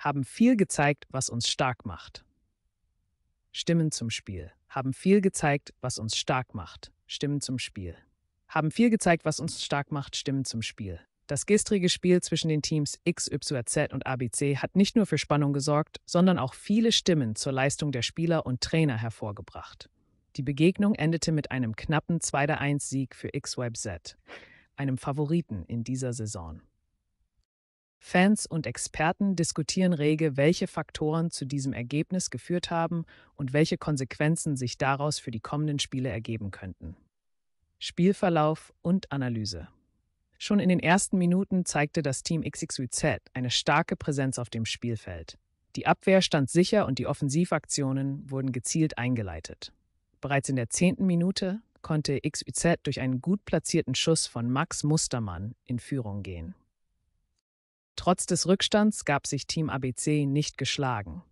haben viel gezeigt, was uns stark macht. Stimmen zum Spiel. Haben viel gezeigt, was uns stark macht. Stimmen zum Spiel. Haben viel gezeigt, was uns stark macht. Stimmen zum Spiel. Das gestrige Spiel zwischen den Teams XYZ und ABC hat nicht nur für Spannung gesorgt, sondern auch viele Stimmen zur Leistung der Spieler und Trainer hervorgebracht. Die Begegnung endete mit einem knappen 2-1-Sieg für XYZ, einem Favoriten in dieser Saison. Fans und Experten diskutieren rege, welche Faktoren zu diesem Ergebnis geführt haben und welche Konsequenzen sich daraus für die kommenden Spiele ergeben könnten. Spielverlauf und Analyse. Schon in den ersten Minuten zeigte das Team XXYZ eine starke Präsenz auf dem Spielfeld. Die Abwehr stand sicher und die Offensivaktionen wurden gezielt eingeleitet. Bereits in der zehnten Minute konnte XYZ durch einen gut platzierten Schuss von Max Mustermann in Führung gehen. Trotz des Rückstands gab sich Team ABC nicht geschlagen.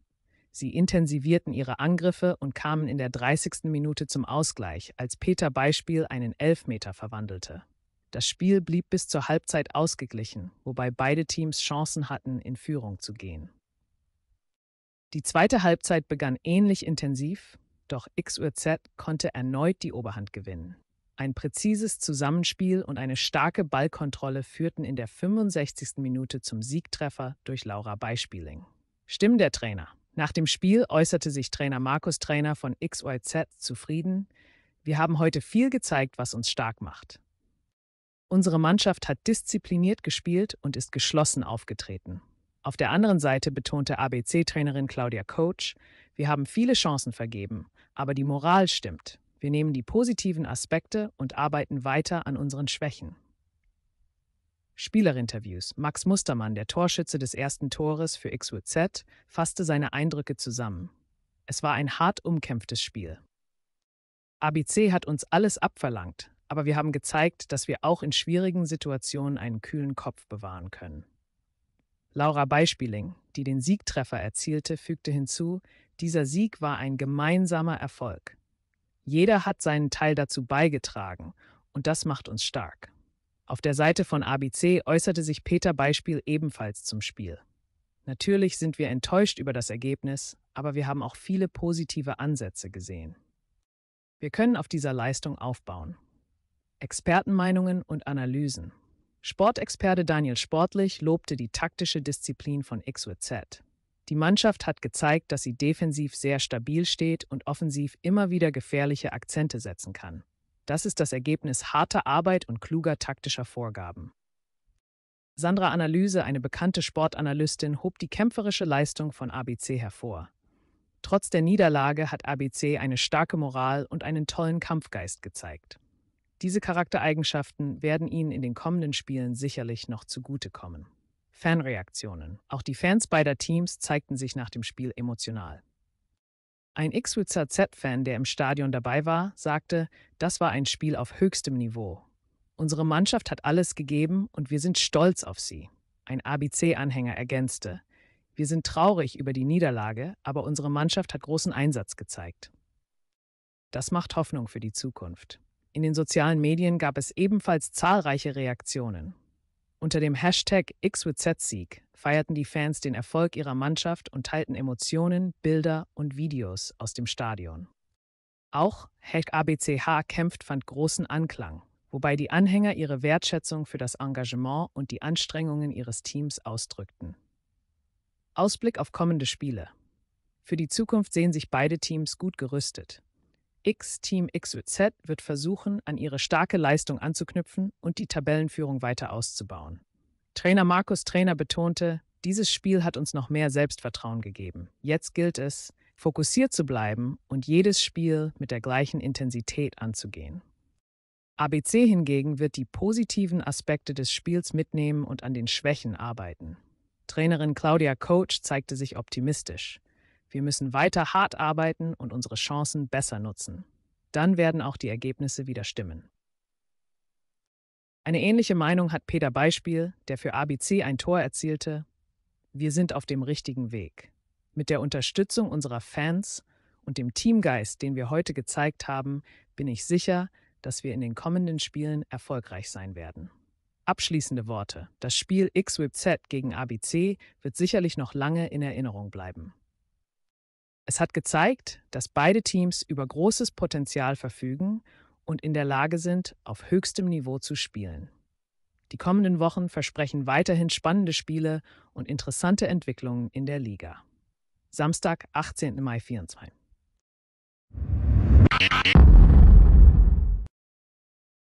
Sie intensivierten ihre Angriffe und kamen in der 30. Minute zum Ausgleich, als Peter Beispiel einen Elfmeter verwandelte. Das Spiel blieb bis zur Halbzeit ausgeglichen, wobei beide Teams Chancen hatten, in Führung zu gehen. Die zweite Halbzeit begann ähnlich intensiv, doch XUZ konnte erneut die Oberhand gewinnen. Ein präzises Zusammenspiel und eine starke Ballkontrolle führten in der 65. Minute zum Siegtreffer durch Laura Beispieling. Stimmen der Trainer. Nach dem Spiel äußerte sich Trainer Markus Trainer von XYZ zufrieden. Wir haben heute viel gezeigt, was uns stark macht. Unsere Mannschaft hat diszipliniert gespielt und ist geschlossen aufgetreten. Auf der anderen Seite betonte ABC-Trainerin Claudia Coach, wir haben viele Chancen vergeben, aber die Moral stimmt. Wir nehmen die positiven Aspekte und arbeiten weiter an unseren Schwächen. Spielerinterviews. Max Mustermann, der Torschütze des ersten Tores für XWZ, fasste seine Eindrücke zusammen. Es war ein hart umkämpftes Spiel. ABC hat uns alles abverlangt, aber wir haben gezeigt, dass wir auch in schwierigen Situationen einen kühlen Kopf bewahren können. Laura Beispieling, die den Siegtreffer erzielte, fügte hinzu, dieser Sieg war ein gemeinsamer Erfolg. Jeder hat seinen Teil dazu beigetragen und das macht uns stark. Auf der Seite von ABC äußerte sich Peter Beispiel ebenfalls zum Spiel. Natürlich sind wir enttäuscht über das Ergebnis, aber wir haben auch viele positive Ansätze gesehen. Wir können auf dieser Leistung aufbauen. Expertenmeinungen und Analysen. Sportexperte Daniel Sportlich lobte die taktische Disziplin von XYZ. Die Mannschaft hat gezeigt, dass sie defensiv sehr stabil steht und offensiv immer wieder gefährliche Akzente setzen kann. Das ist das Ergebnis harter Arbeit und kluger taktischer Vorgaben. Sandra Analyse, eine bekannte Sportanalystin, hob die kämpferische Leistung von ABC hervor. Trotz der Niederlage hat ABC eine starke Moral und einen tollen Kampfgeist gezeigt. Diese Charaktereigenschaften werden ihnen in den kommenden Spielen sicherlich noch zugutekommen. Fanreaktionen. Auch die Fans beider Teams zeigten sich nach dem Spiel emotional. Ein Xwitzer Z-Fan, der im Stadion dabei war, sagte, das war ein Spiel auf höchstem Niveau. Unsere Mannschaft hat alles gegeben und wir sind stolz auf sie. Ein ABC-Anhänger ergänzte, wir sind traurig über die Niederlage, aber unsere Mannschaft hat großen Einsatz gezeigt. Das macht Hoffnung für die Zukunft. In den sozialen Medien gab es ebenfalls zahlreiche Reaktionen. Unter dem Hashtag XWZSieg feierten die Fans den Erfolg ihrer Mannschaft und teilten Emotionen, Bilder und Videos aus dem Stadion. Auch Hack ABCH kämpft fand großen Anklang, wobei die Anhänger ihre Wertschätzung für das Engagement und die Anstrengungen ihres Teams ausdrückten. Ausblick auf kommende Spiele. Für die Zukunft sehen sich beide Teams gut gerüstet. X-Team XYZ wird versuchen, an ihre starke Leistung anzuknüpfen und die Tabellenführung weiter auszubauen. Trainer Markus Trainer betonte, dieses Spiel hat uns noch mehr Selbstvertrauen gegeben. Jetzt gilt es, fokussiert zu bleiben und jedes Spiel mit der gleichen Intensität anzugehen. ABC hingegen wird die positiven Aspekte des Spiels mitnehmen und an den Schwächen arbeiten. Trainerin Claudia Coach zeigte sich optimistisch. Wir müssen weiter hart arbeiten und unsere Chancen besser nutzen. Dann werden auch die Ergebnisse wieder stimmen. Eine ähnliche Meinung hat Peter Beispiel, der für ABC ein Tor erzielte. Wir sind auf dem richtigen Weg. Mit der Unterstützung unserer Fans und dem Teamgeist, den wir heute gezeigt haben, bin ich sicher, dass wir in den kommenden Spielen erfolgreich sein werden. Abschließende Worte. Das Spiel XYZ gegen ABC wird sicherlich noch lange in Erinnerung bleiben. Es hat gezeigt, dass beide Teams über großes Potenzial verfügen und in der Lage sind, auf höchstem Niveau zu spielen. Die kommenden Wochen versprechen weiterhin spannende Spiele und interessante Entwicklungen in der Liga. Samstag, 18. Mai 2024.